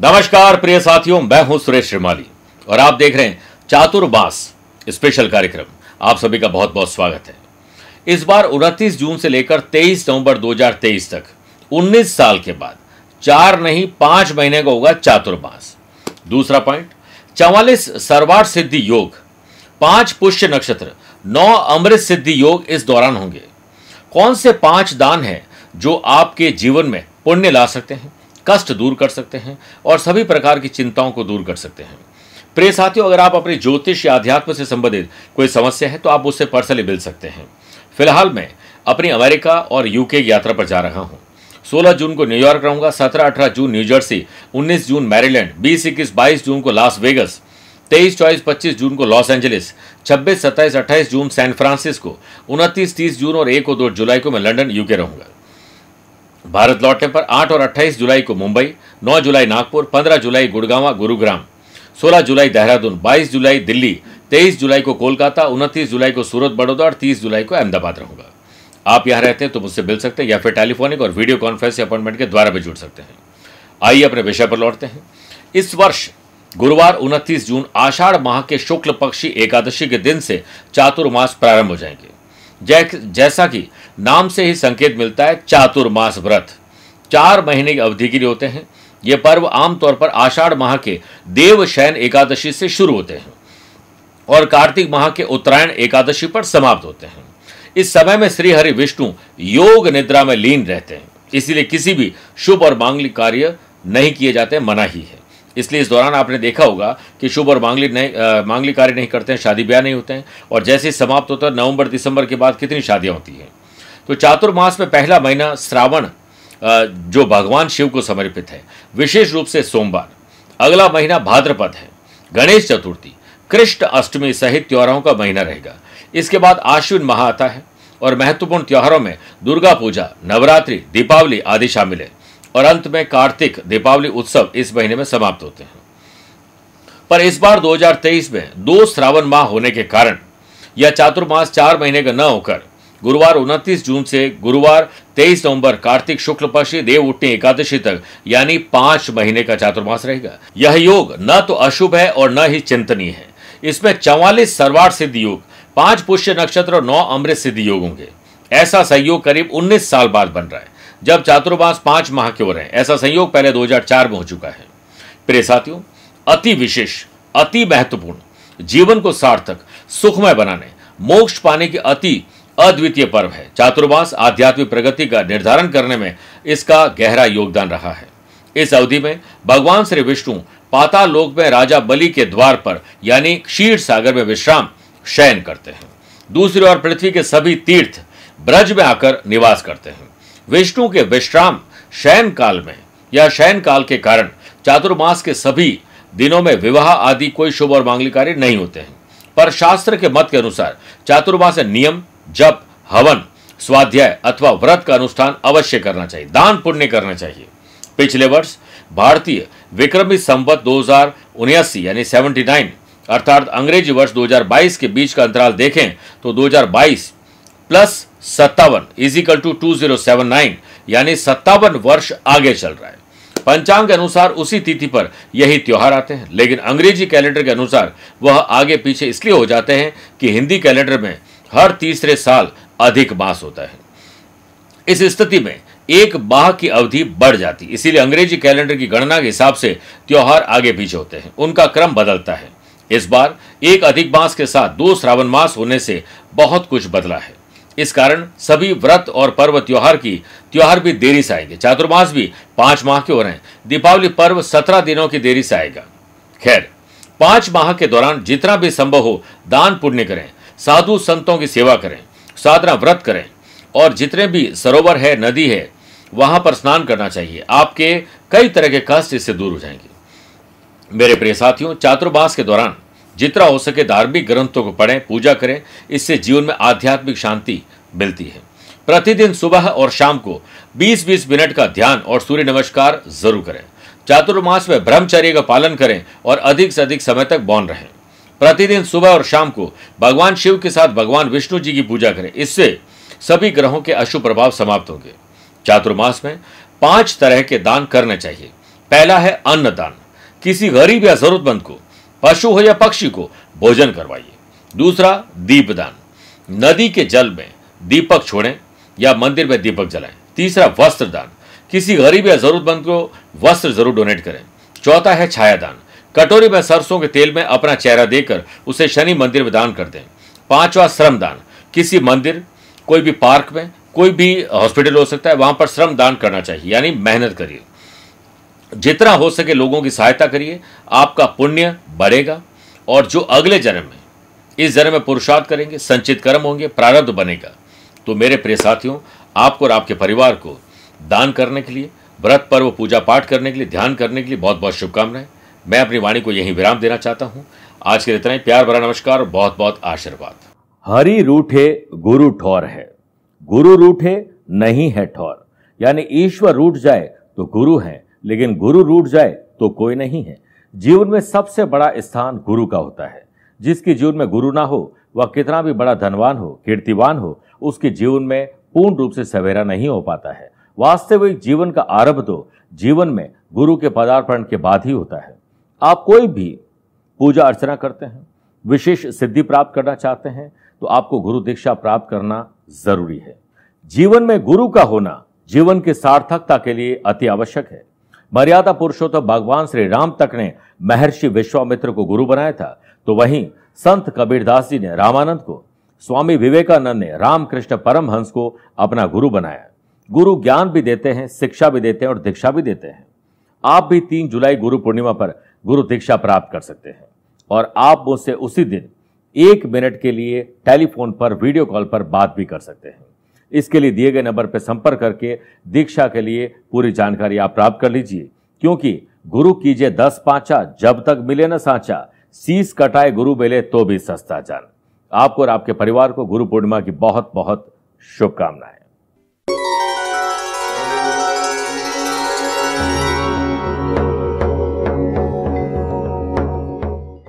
नमस्कार प्रिय साथियों मैं हूं सुरेश श्रीमाली और आप देख रहे हैं चातुर्बास स्पेशल कार्यक्रम आप सभी का बहुत बहुत स्वागत है इस बार 29 जून से लेकर 23 नवंबर 2023 तक 19 साल के बाद चार नहीं पांच महीने का होगा चातुर्मास दूसरा पॉइंट चवालीस सर्वार्थ सिद्धि योग पांच पुष्य नक्षत्र नौ अमृत सिद्धि योग इस दौरान होंगे कौन से पांच दान हैं जो आपके जीवन में पुण्य ला सकते हैं कष्ट दूर कर सकते हैं और सभी प्रकार की चिंताओं को दूर कर सकते हैं प्रिय साथियों अगर आप अपने ज्योतिष या अध्यात्म से संबंधित कोई समस्या है तो आप उससे पर्सनली मिल सकते हैं फिलहाल मैं अपनी अमेरिका और यूके की यात्रा पर जा रहा हूँ सोलह जून को न्यूयॉर्क रहूंगा सत्रह अठारह जून न्यूजर्सी उन्नीस जून मैरीलैंड बीस इक्कीस बाईस जून को लास वेगस तेईस चौबीस पच्चीस जून को लॉस एंजलिस छब्बीस सत्ताईस अट्ठाईस जून सैन फ्रांसिस्को उनतीस तीस जून और एक और दो जुलाई को मैं लंदन यूके रहूंगा भारत लौटने पर 8 और 28 जुलाई को मुंबई 9 जुलाई नागपुर 15 जुलाई गुड़गावा गुरुग्राम 16 जुलाई देहरादून 22 जुलाई दिल्ली 23 जुलाई को कोलकाता 29 जुलाई को सूरत बड़ौदा और 30 जुलाई को अहमदाबाद रहूंगा आप यहाँ रहते हैं तो मुझसे मिल सकते हैं या फिर टेलीफोनिक और वीडियो कॉन्फ्रेंस अपॉइंटमेंट के द्वारा भी जुड़ सकते हैं आइए अपने विषय पर लौटते हैं इस वर्ष गुरुवार 29 जून आषाढ़ माह के शुक्ल पक्षी एकादशी के दिन से चातुर्मास प्रारंभ हो जाएंगे जै, जैसा कि नाम से ही संकेत मिलता है चातुर्मास व्रत चार महीने की अवधि के लिए होते हैं ये पर्व आमतौर पर आषाढ़ माह के शयन एकादशी से शुरू होते हैं और कार्तिक माह के उत्तरायण एकादशी पर समाप्त होते हैं इस समय में श्री हरि विष्णु योग निद्रा में लीन रहते हैं इसीलिए किसी भी शुभ और मांगलिक कार्य नहीं किए जाते मना ही है इसलिए इस दौरान आपने देखा होगा कि शुभ और मांगलिक नहीं मांगलिक कार्य नहीं करते हैं शादी ब्याह नहीं होते हैं और जैसे समाप्त होता है नवंबर दिसंबर के बाद कितनी शादियां होती हैं तो चातुर्मास में पहला महीना श्रावण जो भगवान शिव को समर्पित है विशेष रूप से सोमवार अगला महीना भाद्रपद है गणेश चतुर्थी कृष्ण अष्टमी सहित त्योहारों का महीना रहेगा इसके बाद आश्विन माह आता है और महत्वपूर्ण त्योहारों में दुर्गा पूजा नवरात्रि दीपावली आदि शामिल है और अंत में कार्तिक दीपावली उत्सव इस महीने में समाप्त होते हैं पर इस बार 2023 में दो श्रावण माह होने के कारण यह चातुर्मास चार महीने का न होकर गुरुवार 29 जून से गुरुवार 23 नवंबर कार्तिक शुक्ल पक्षी देव उठनी एकादशी तक यानी पांच महीने का चातुर्मास रहेगा यह योग न तो अशुभ है और न ही चिंतनीय है इसमें चौवालीस सर्वार्थ सिद्ध योग पांच पुष्य नक्षत्र और नौ अमृत सिद्धि योग होंगे ऐसा संयोग करीब उन्नीस साल बाद बन रहा है जब चातुर्मास पांच माह के हो रहे हैं ऐसा संयोग पहले दो में हो चुका है प्रिय साथियों अति विशेष अति महत्वपूर्ण जीवन को सार्थक सुखमय बनाने मोक्ष पाने की अति अद्वितीय पर्व है चातुर्मास आध्यात्मिक प्रगति का निर्धारण करने में इसका गहरा योगदान रहा है इस अवधि में भगवान श्री विष्णु पाताल लोक में राजा बलि के द्वार पर यानी क्षीर सागर में विश्राम शयन करते हैं दूसरी ओर पृथ्वी के सभी तीर्थ ब्रज में आकर निवास करते हैं विष्णु के विश्राम शयन काल में या शयन काल के कारण चातुर्मास के सभी दिनों में विवाह आदि कोई शुभ और मांगलिक कार्य नहीं होते हैं पर शास्त्र के मत के अनुसार चातुर्मास नियम जप हवन स्वाध्याय अथवा व्रत का अनुष्ठान अवश्य करना चाहिए दान पुण्य करना चाहिए पिछले वर्ष भारतीय विक्रमी संवत दो यानी सेवेंटी अर्थात अंग्रेजी वर्ष 2022 के बीच का अंतराल देखें तो 2022 प्लस सत्तावन equal to two zero seven nine यानी सत्तावन वर्ष आगे चल रहा है पंचांग के अनुसार उसी तिथि पर यही त्यौहार आते हैं लेकिन अंग्रेजी कैलेंडर के अनुसार वह आगे पीछे इसलिए हो जाते हैं कि हिंदी कैलेंडर में हर तीसरे साल अधिक मास होता है इस स्थिति में एक माह की अवधि बढ़ जाती इसीलिए अंग्रेजी कैलेंडर की गणना के हिसाब से त्यौहार आगे पीछे होते हैं उनका क्रम बदलता है इस बार एक अधिक मास के साथ दो श्रावण मास होने से बहुत कुछ बदला है इस कारण सभी व्रत और पर्व त्योहार की त्योहार भी देरी से आएंगे चातुर्मास भी पांच माह के हो रहे हैं दीपावली पर्व सत्रह दिनों की देरी से आएगा खैर पांच माह के दौरान जितना भी संभव हो दान पुण्य करें साधु संतों की सेवा करें साधना व्रत करें और जितने भी सरोवर है नदी है वहां पर स्नान करना चाहिए आपके कई तरह के कष्ट इससे दूर हो जाएंगे मेरे प्रिय साथियों चातुर्मास के दौरान जितना हो सके धार्मिक ग्रंथों को पढ़ें पूजा करें इससे जीवन में आध्यात्मिक शांति मिलती है प्रतिदिन सुबह और शाम को 20-20 मिनट का ध्यान और सूर्य नमस्कार जरूर करें चातुर्मास में ब्रह्मचर्य का पालन करें और अधिक से अधिक समय तक बौन रहें प्रतिदिन सुबह और शाम को भगवान शिव के साथ भगवान विष्णु जी की पूजा करें इससे सभी ग्रहों के अशुभ प्रभाव समाप्त होंगे चातुर्मास में पांच तरह के दान करने चाहिए पहला है अन्नदान किसी गरीब या जरूरतमंद को पशु हो या पक्षी को भोजन करवाइए दूसरा दीपदान नदी के जल में दीपक छोड़ें या मंदिर में दीपक जलाएं तीसरा वस्त्र दान किसी गरीब या जरूरतमंद को वस्त्र जरूर डोनेट करें चौथा है छायादान कटोरी में सरसों के तेल में अपना चेहरा देकर उसे शनि मंदिर में दान कर दें पांचवा श्रम दान किसी मंदिर कोई भी पार्क में कोई भी हॉस्पिटल हो सकता है वहां पर श्रम दान करना चाहिए यानी मेहनत करिए जितना हो सके लोगों की सहायता करिए आपका पुण्य बढ़ेगा और जो अगले जन्म में इस जन्म में पुरुषार्थ करेंगे संचित कर्म होंगे प्रारब्ध बनेगा तो मेरे प्रिय साथियों आपको और आपके परिवार को दान करने के लिए व्रत पर्व पूजा पाठ करने के लिए ध्यान करने के लिए बहुत बहुत शुभकामनाएं मैं अपनी वाणी को यहीं विराम देना चाहता हूँ आज के इतना ही प्यार भरा नमस्कार और बहुत बहुत आशीर्वाद हरि रूठे गुरु ठौर है गुरु रूठे नहीं है ठौर यानी ईश्वर रूठ जाए तो गुरु है लेकिन गुरु रूठ जाए तो कोई नहीं है जीवन में सबसे बड़ा स्थान गुरु का होता है जिसके जीवन में गुरु ना हो वह कितना भी बड़ा धनवान हो कीर्तिवान हो उसके जीवन में पूर्ण रूप से सवेरा नहीं हो पाता है वास्तविक जीवन का आरंभ तो जीवन में गुरु के पदार्पण के बाद ही होता है आप कोई भी पूजा अर्चना करते हैं विशेष सिद्धि प्राप्त करना चाहते हैं तो आपको गुरु दीक्षा प्राप्त करना जरूरी है जीवन में गुरु का होना जीवन की सार्थकता के लिए अति आवश्यक है मर्यादा पुरुषोत्तम तो भगवान श्री राम तक ने महर्षि विश्वामित्र को गुरु बनाया था तो वहीं संत कबीरदास जी ने रामानंद को स्वामी विवेकानंद ने रामकृष्ण परमहंस को अपना गुरु बनाया गुरु ज्ञान भी देते हैं शिक्षा भी देते हैं और दीक्षा भी देते हैं आप भी तीन जुलाई गुरु पूर्णिमा पर गुरु दीक्षा प्राप्त कर सकते हैं और आप मुझसे उसी दिन एक मिनट के लिए टेलीफोन पर वीडियो कॉल पर बात भी कर सकते हैं इसके लिए दिए गए नंबर पर संपर्क करके दीक्षा के लिए पूरी जानकारी आप प्राप्त कर लीजिए क्योंकि गुरु कीजिए दस पांचा जब तक मिले न सांचा सीस कटाए गुरु मिले तो भी सस्ता जान आपको और आपके परिवार को गुरु पूर्णिमा की बहुत बहुत शुभकामनाएं